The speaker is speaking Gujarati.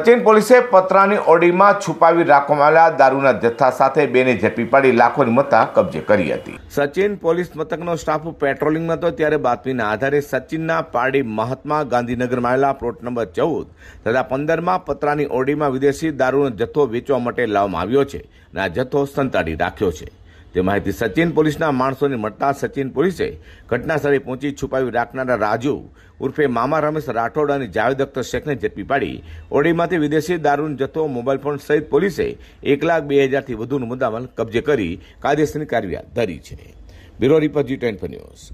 સચિન પોલીસે પતરાની ઓડીમાં છુપાવી રાખવામાં આવેલા દારૂના જથ્થા સાથે બેને ઝડપી પાડી લાખોની મત્તા કબજે કરી હતી સચિન પોલીસ મથકનો સ્ટાફ પેટ્રોલિંગમાં હતો ત્યારે બાતમીના આધારે સચિનના પાડી મહાત્મા ગાંધીનગરમાં આવેલા પ્લોટ નંબર ચૌદ તથા પંદરમાં પતરાની ઓડીમાં વિદેશી દારૂનો જથ્થો વેચવા માટે લાવવામાં આવ્યો છે અને આ જથ્થો સંતાડી રાખ્યો છે તે માહિતી સચિન પોલીસના માણસોને મળતા સચિન પોલીસે ઘટનાસ્થળે પહોંચી છુપાવી રાખનારા રાજુ ઉર્ફે મામા રમેશ રાઠોડ અને જાવેદ અખ્તર શેખને ઝડપી પાડી ઓડીમાંથી વિદેશી દારૂનો જથ્થો મોબાઈલ ફોન સહિત પોલીસે એક લાખ બે હજારથી વધુનું મુદ્દામાલ કબજે કરી કાયદેસરની કાર્યવાહી ધરી છે bureau report G twenty news